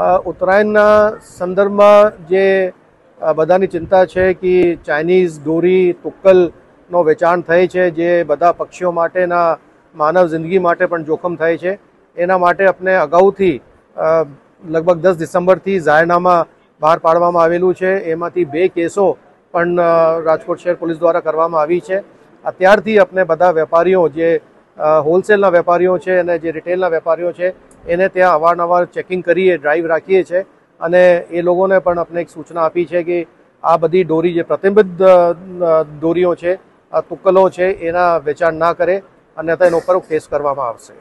ઉત્તરાયણના સંદર્ભમાં જે બધાની ચિંતા છે કે ચાઇનીઝ ગોરી તુક્કલનો વેચાણ થાય છે જે બધા પક્ષીઓ માટેના માનવ જિંદગી માટે પણ જોખમ થાય છે એના માટે આપણે અગાઉથી લગભગ દસ ડિસેમ્બરથી જાહેરનામા બહાર પાડવામાં આવેલું છે એમાંથી બે કેસો પણ રાજકોટ શહેર પોલીસ દ્વારા કરવામાં આવી છે અત્યારથી આપણે બધા વેપારીઓ જે હોલસેલના વેપારીઓ છે અને જે રિટેલના વેપારીઓ છે એને ત્યાં અવારનવાર ચેકિંગ કરીએ ડ્રાઈવ રાખીએ છીએ અને એ લોકોને પણ આપણે એક સૂચના આપી છે કે આ બધી દોરી જે પ્રતિબંધ દોરીઓ છે આ તુક્કલો છે એના વેચાણ ના કરે અને એનો ઉપર કેસ કરવામાં આવશે